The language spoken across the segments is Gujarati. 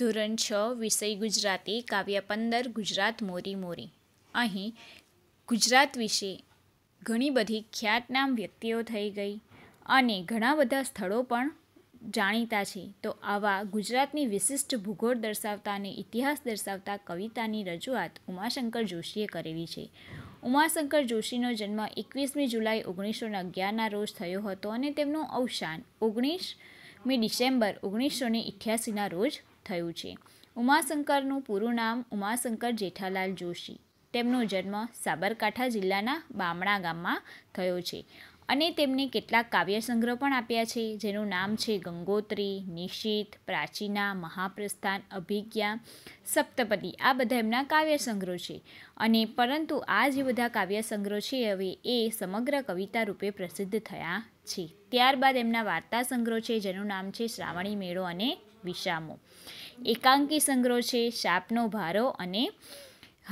ધોરણ છ વિષય ગુજરાતી કાવ્ય પંદર ગુજરાત મોરી મોરી અહીં ગુજરાત વિશે ઘણી બધી ખ્યાતનામ વ્યક્તિઓ થઈ ગઈ અને ઘણા બધા સ્થળો પણ જાણીતા છે તો આવા ગુજરાતની વિશિષ્ટ ભૂગોળ દર્શાવતા અને ઇતિહાસ દર્શાવતા કવિતાની રજૂઆત ઉમાશંકર જોશીએ કરેલી છે ઉમાશંકર જોશીનો જન્મ એકવીસમી જુલાઈ ઓગણીસો અગિયારના રોજ થયો હતો અને તેમનું અવસાન ઓગણીસમી ડિસેમ્બર ઓગણીસો ને રોજ થયું છે ઉમાશંકરનું પૂરું નામ ઉમાશંકર જેઠાલાલ જોશી તેમનો જન્મ સાબરકાંઠા જિલ્લાના બામણા ગામમાં થયો છે અને તેમને કેટલાક કાવ્ય સંગ્રહ પણ આપ્યા છે જેનું નામ છે ગંગોત્રી નિશિત પ્રાચીના મહાપ્રસ્થાન અભિજ્ઞા સપ્તપતિ આ બધા એમના કાવ્ય સંગ્રહ છે અને પરંતુ આ જે બધા કાવ્ય સંગ્રહ છે હવે એ સમગ્ર કવિતા રૂપે પ્રસિદ્ધ થયા છે ત્યારબાદ એમના વાર્તા સંગ્રહ છે જેનું નામ છે શ્રાવણી મેળો અને વિશામો એકાંકી સંગ્રહ છે સાપનો ભારો અને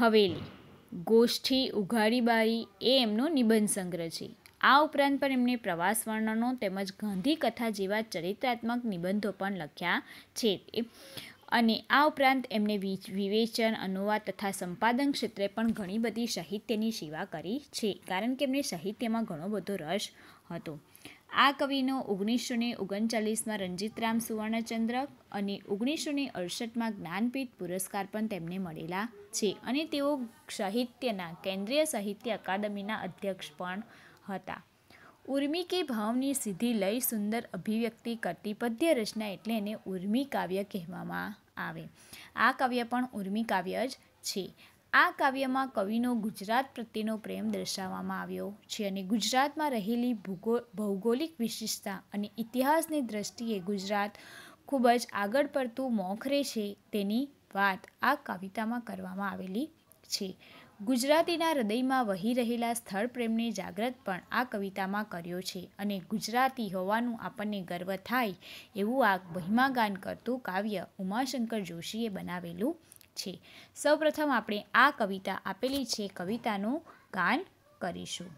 હવેલી ગોષ્ઠી ઉઘાડીબારી એ એમનો નિબંધ સંગ્રહ છે આ ઉપરાંત પણ એમણે પ્રવાસ વર્ણનો તેમજ ગાંધી કથા જેવા ચરિત્રાત્મક નિબંધો પણ લખ્યા છે અને આ ઉપરાંત એમણે વિવેચન અનુવાદ તથા સંપાદન ક્ષેત્રે પણ ઘણી બધી સાહિત્યની સેવા કરી છે કારણ કે એમને સાહિત્યમાં ઘણો બધો રસ હતો આ કવિનો ઓગણીસો ને ઓગણચાલીસમાં રણજીતરામ સુવર્ણચંદ્રક અને ઓગણીસો ને અડસઠમાં જ્ઞાનપીઠ પુરસ્કાર પણ તેમને મળેલા છે અને તેઓ સાહિત્યના કેન્દ્રીય સાહિત્ય અકાદમીના અધ્યક્ષ પણ હતા ઉર્મી કે ભાવની સીધી લઈ સુંદર અભિવ્યક્તિ કરતી પદ્ય રચના એટલે એને ઉર્મી કાવ્ય કહેવામાં આવે આ કાવ્ય પણ ઉર્મી કાવ્ય જ છે આ કાવ્યમાં કવિનો ગુજરાત પ્રત્યેનો પ્રેમ દર્શાવવામાં આવ્યો છે અને ગુજરાતમાં રહેલી ભૂગો ભૌગોલિક વિશિષ્ટતા અને ઇતિહાસની દ્રષ્ટિએ ગુજરાત ખૂબ જ આગળ પડતું મોખરે છે તેની વાત આ કવિતામાં કરવામાં આવેલી છે ગુજરાતીના હૃદયમાં વહી રહેલા સ્થળ પ્રેમને જાગ્રત પણ આ કવિતામાં કર્યો છે અને ગુજરાતી હોવાનું આપણને ગર્વ થાય એવું આ મહિમાગાન કરતું કાવ્ય ઉમાશંકર જોશીએ બનાવેલું છે સૌપ્રથમ આપણે આ કવિતા આપેલી છે કવિતાનું ગાન કરીશું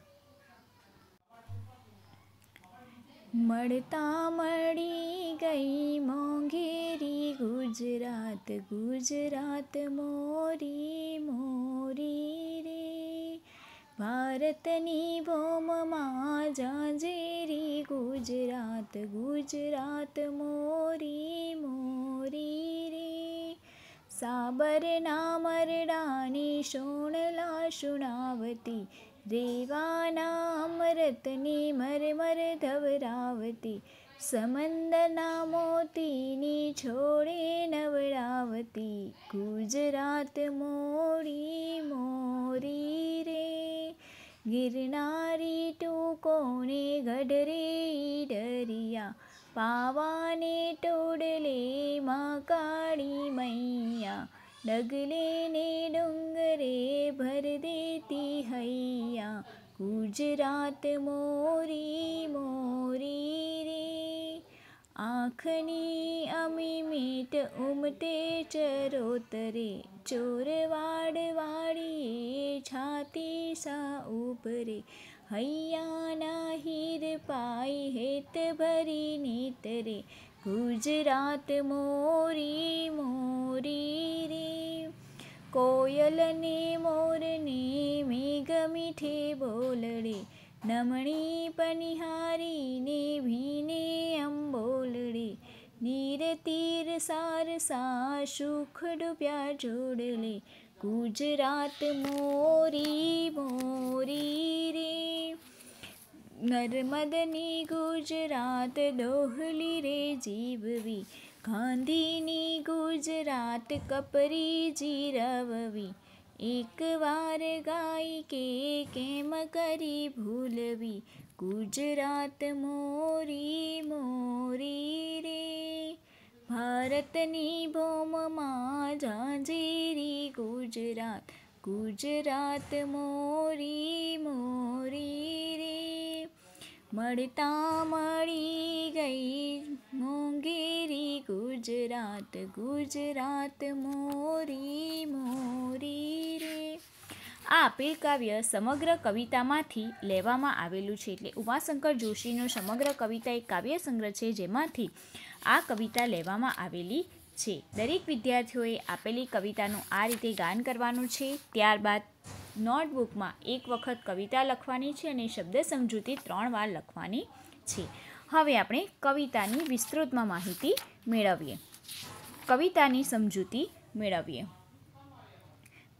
મળતા મળી ગઈ મોંઘેરી ગુજરાત ગુજરાત મોરી મોરી રે ભારતની ભોમમાં જાંજેરી ગુજરાત ગુજરાત મોરી મોરી साबरना शोणलाशुणावति शोणला शृणावती रेवाना मरतनी मर धवरावती गुजरात मोरी मोरी रे गिरनारी टू कोणे गडरे डरिया पावाने टोडले मा मैया, मया डगले ने डुङ्गरे भर देती हैया गुजरात मोरी रे आखनी अमीमिट उमते चरोतरे चोरवाडवा ऊपरे હૈયાના હીર પાઈ હેત ભરી નીત રે ગુજરાત મોરી મોરી રે કોયલને મોરને મેઘ મીઠે બોલડે નમણી પનિહારીને ભીને અંબોલડે નીર તીર સાર સા સુખ ડૂબ્યા જોડલે ગુજરાત મોરી મોરી રે નર્મદની ગુજરાત દોહલી રે જીવવી ગાંધીની ગુજરાત કપરી જીરવવી વાર ગાય કે કેમ કરી ભૂલવી ગુજરાત મોરી મોરી રે ભારતની ભૌમમાં ઝાંઝેરી ગુજરાત ગુજરાત મોરી મોરી રે મળતા મળી ગઈ મોંઘેરી ગુજરાત ગુજરાત મોરી મોરી રે આ આપેલ કાવ્ય સમગ્ર કવિતામાંથી લેવામાં આવેલું છે એટલે ઉમાશંકર જોશીનો સમગ્ર કવિતા એક કાવ્ય સંગ્રહ છે જેમાંથી આ કવિતા લેવામાં આવેલી છે દરેક વિદ્યાર્થીઓએ આપેલી કવિતાનું આ રીતે ગાન કરવાનું છે ત્યારબાદ નોટબુકમાં એક વખત કવિતા લખવાની છે અને શબ્દ સમજૂતી ત્રણ વાર લખવાની છે હવે આપણે કવિતાની વિસ્તૃતમાં માહિતી મેળવીએ કવિતાની સમજૂતી મેળવીએ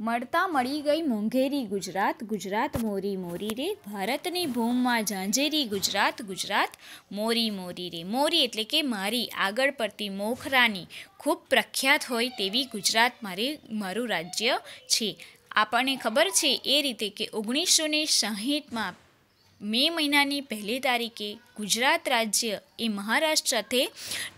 મળતા મળી ગઈ મોંઘેરી ગુજરાત ગુજરાત મોરી મોરી રે ભારતની ભૂમમાં ઝાંઝેરી ગુજરાત ગુજરાત મોરી મોરી રે મોરી એટલે કે મારી આગળ પડતી મોખરાની ખૂબ પ્રખ્યાત હોય તેવી ગુજરાત મારે મારું રાજ્ય છે આપણને ખબર છે એ રીતે કે ઓગણીસો ને સાહીઠમાં મે મહિનાની પહેલી તારીખે ગુજરાત રાજ્ય એ મહારાષ્ટ્ર સાથે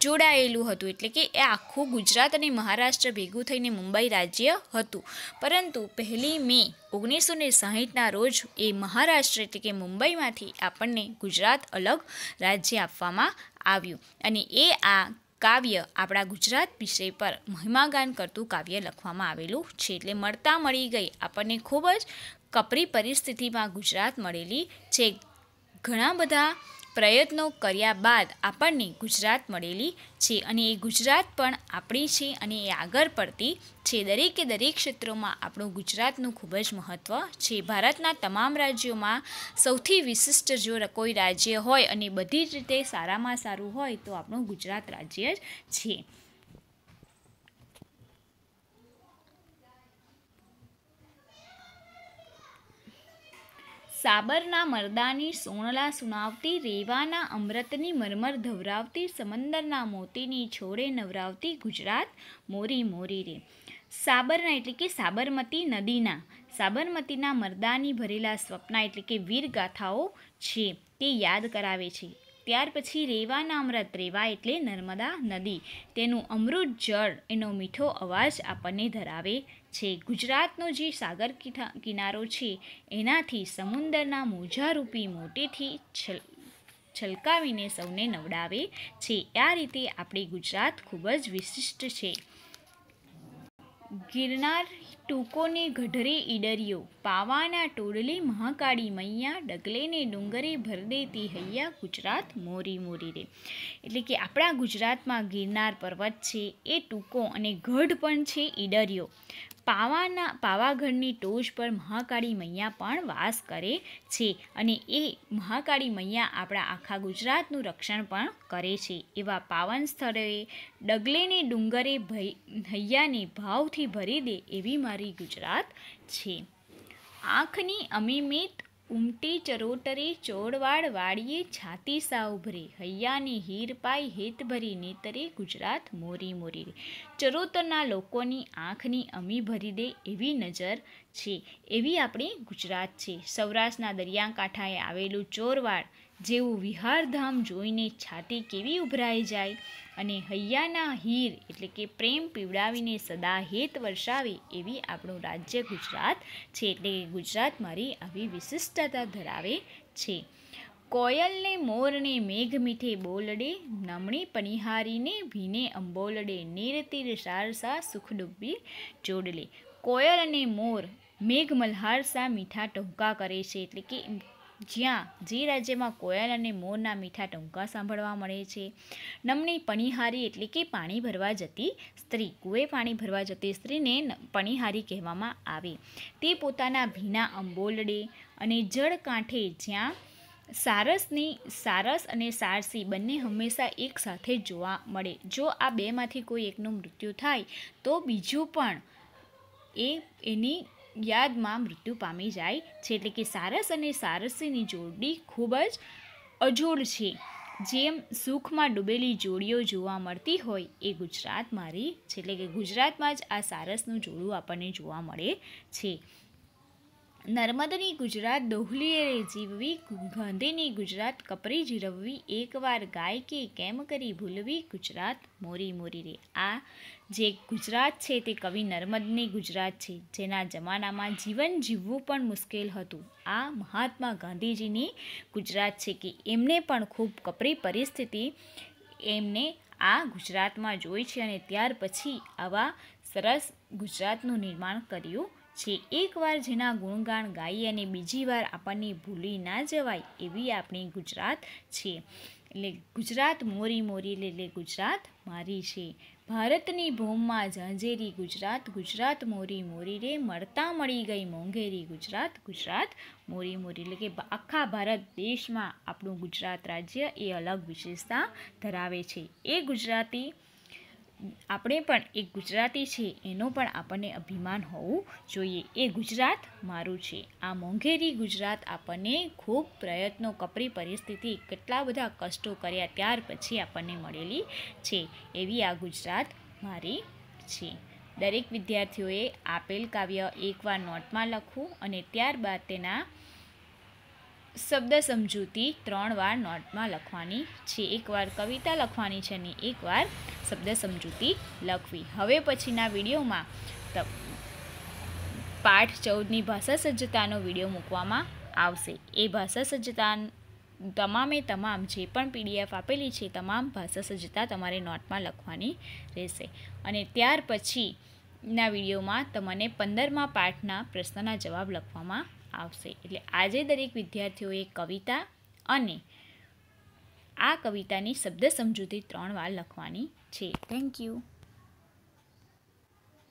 જોડાયેલું હતું એટલે કે એ આખું ગુજરાત અને મહારાષ્ટ્ર ભેગું થઈને મુંબઈ રાજ્ય હતું પરંતુ પહેલી મે ઓગણીસો ને સાહીઠના રોજ એ મહારાષ્ટ્ર એટલે કે મુંબઈમાંથી આપણને ગુજરાત અલગ રાજ્ય આપવામાં આવ્યું અને એ આ કાવ્ય આપણા ગુજરાત વિષય પર મહિમાગાન કરતું કાવ્ય લખવામાં આવેલું છે એટલે મળતા મળી ગઈ આપણને ખૂબ જ કપરી પરિસ્થિતિમાં ગુજરાત મળેલી છે ઘણા બધા પ્રયત્નો કર્યા બાદ આપણને ગુજરાત મળેલી છે અને એ ગુજરાત પણ આપણી છે અને એ આગળ પડતી છે દરેકે દરેક ક્ષેત્રોમાં આપણું ગુજરાતનું ખૂબ જ મહત્ત્વ છે ભારતના તમામ રાજ્યોમાં સૌથી વિશિષ્ટ જો કોઈ રાજ્ય હોય અને બધી જ રીતે સારામાં સારું હોય તો આપણું ગુજરાત રાજ્ય જ છે સાબરના મરદાની સોણલા સુનાવતી રેવાના અમૃતની મરમર ધવરાવતી સમંદરના મોતીની છોડે નવરાવતી ગુજરાત મોરી મોરી રે સાબરના એટલે કે સાબરમતી નદીના સાબરમતીના મરદાની ભરેલા સ્વપ્ના એટલે કે વીરગાથાઓ છે તે યાદ કરાવે છે ત્યાર પછી રેવાના અમૃત રેવા એટલે નર્મદા નદી તેનું અમૃત જળ એનો મીઠો અવાજ આપણને ધરાવે છે છે ગુજરાતનો જે સાગર કિનારો છે એનાથી સમુંદરના મોજારૂપી મોટેથી છલ છલકાવીને સૌને નવડાવે છે આ રીતે આપણે ગુજરાત ખૂબ જ વિશિષ્ટ છે ગિરનાર ટૂંકોને ગઢરે ઈડરિયો પાવાના ટોડલે મહાકાળી મૈયા ડગલેને ડુંગરે દેતી હૈયા ગુજરાત મોરી મોરી રે એટલે કે આપણા ગુજરાતમાં ગિરનાર પર્વત છે એ ટૂંકો અને ગઢ પણ છે ઈડરિયો પાવાના પાવાગઢની ટોચ પર મહાકાળી મૈયા પણ વાસ કરે છે અને એ મહાકાળી મૈયા આપણા આખા ગુજરાતનું રક્ષણ પણ કરે છે એવા પાવન સ્થળોએ ડગલેને ડુંગરે હૈયાને ભાવથી ભરી દે એવી મારી મારી ગુજરાત છે આંખની અમિમિત ઉમટી ચરોટરે ચોળવાડ વાળીએ છાતી સાઉભરે હૈયાની હીર પાઈ હેતભરી નેતરે ગુજરાત મોરી મોરી રે ચરોતરના લોકોની આંખની અમી ભરી દે એવી નજર છે એવી આપણી ગુજરાત છે સૌરાષ્ટ્રના દરિયાકાંઠાએ આવેલું ચોરવાડ જેવું વિહારધામ જોઈને છાતી કેવી ઉભરાઈ જાય અને હૈયાના હીર એટલે કે પ્રેમ પીવડાવીને સદા હેત વર્ષાવે એવી આપણું રાજ્ય ગુજરાત છે એટલે ગુજરાત મારી આવી વિશિષ્ટતા ધરાવે છે કોયલને મોરને મેઘ મીઠે બોલડે નમણી પનિહારીને ભીને અંબોલડે નીર તીર સારસા સુખ ડૂબી જોડલે કોયલ અને મોર મેઘ મલ્હાર મીઠા ટહુકા કરે છે એટલે કે જ્યાં જે રાજ્યમાં કોયલ અને મોરના મીઠા ટૂંકા સાંભળવા મળે છે નમની પણિહારી એટલે કે પાણી ભરવા જતી સ્ત્રી કૂએ પાણી ભરવા જતી સ્ત્રીને પણિહારી કહેવામાં આવે તે પોતાના ભીના અંબોલડે અને જળ કાંઠે જ્યાં સારસની સારસ અને સારસી બંને હંમેશા એકસાથે જોવા મળે જો આ બેમાંથી કોઈ એકનું મૃત્યુ થાય તો બીજું પણ એ એની યાદમાં મૃત્યુ પામી જાય છે એટલે કે સારસ અને સારસીની જોડી ખૂબ જ અજોડ છે જેમ સુખમાં ડૂબેલી જોડીઓ જોવા મળતી હોય એ ગુજરાત મારી છે એટલે કે ગુજરાતમાં જ આ સારસનું જોડું આપણને જોવા મળે છે નર્મદની ગુજરાત દોહલીએ જીવવી ગાંધીની ગુજરાત કપરી જીરવવી એકવાર ગાય કે કેમ કરી ભૂલવી ગુજરાત મોરી મોરી રે આ જે ગુજરાત છે તે કવિ નર્મદની ગુજરાત છે જેના જમાનામાં જીવન જીવવું પણ મુશ્કેલ હતું આ મહાત્મા ગાંધીજીની ગુજરાત છે કે એમને પણ ખૂબ કપરી પરિસ્થિતિ એમને આ ગુજરાતમાં જોઈ છે અને ત્યાર પછી આવા સરસ ગુજરાતનું નિર્માણ કર્યું છે એકવાર જેના ગુણગાન ગાઈ અને બીજી વાર આપણને ભૂલી ના જવાય એવી આપણી ગુજરાત છે એટલે ગુજરાત મોરી મોરી એટલે ગુજરાત મારી છે ભારતની ભૂમમાં ઝાંઝેરી ગુજરાત ગુજરાત મોરી મોરી રે મળતા મળી ગઈ મોંઘેરી ગુજરાત ગુજરાત મોરી મોરી એટલે કે આખા ભારત દેશમાં આપણું ગુજરાત રાજ્ય એ અલગ વિશેષતા ધરાવે છે એ ગુજરાતી આપણે પણ એક ગુજરાતી છે એનો પણ આપણને અભિમાન હોવું જોઈએ એ ગુજરાત મારું છે આ મોંઘેરી ગુજરાત આપણને ખૂબ પ્રયત્નો કપરી પરિસ્થિતિ કેટલા બધા કષ્ટો કર્યા ત્યાર પછી આપણને મળેલી છે એવી આ ગુજરાત મારી છે દરેક વિદ્યાર્થીઓએ આપેલ કાવ્ય એકવાર નોટમાં લખવું અને ત્યારબાદ તેના શબ્દ સમજૂતી ત્રણ વાર નોટમાં લખવાની છે એકવાર કવિતા લખવાની છે અને એકવાર શબ્દ સમજૂતી લખવી હવે પછીના વિડીયોમાં પાઠ ચૌદની ભાષા સજ્જતાનો વિડીયો મૂકવામાં આવશે એ ભાષા સજ્જતા તમામે તમામ જે પણ પીડીએફ આપેલી છે તમામ ભાષા સજ્જતા તમારે નોટમાં લખવાની રહેશે અને ત્યાર પછીના વિડીયોમાં તમને પંદરમા પાઠના પ્રશ્નના જવાબ લખવામાં આવશે એટલે આજે દરેક વિદ્યાર્થીઓએ કવિતા અને આ કવિતાની શબ્દ સમજૂતી ત્રણ વાર લખવાની છે થેન્ક યુ